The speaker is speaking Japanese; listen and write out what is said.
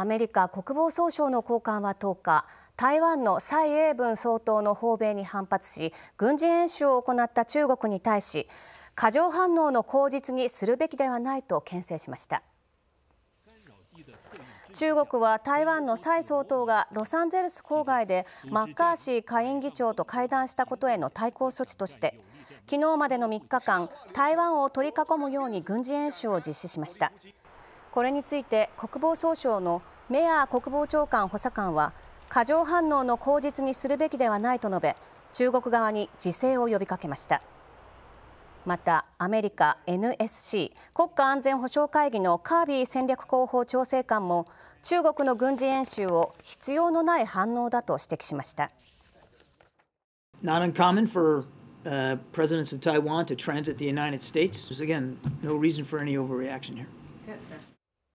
アメリカ国防総省の高官は10日台湾の蔡英文総統の訪米に反発し軍事演習を行った中国に対し過剰反応の口実にするべきではないと牽制しました中国は台湾の蔡総統がロサンゼルス郊外でマッカーシー下院議長と会談したことへの対抗措置として昨日までの3日間台湾を取り囲むように軍事演習を実施しましたこれについて国防総省のメアー国防長官補佐官は過剰反応の口実にするべきではないと述べ中国側に自制を呼びかけましたまたアメリカ NSC 国家安全保障会議のカービー戦略広報調整官も中国の軍事演習を必要のない反応だと指摘しました。Not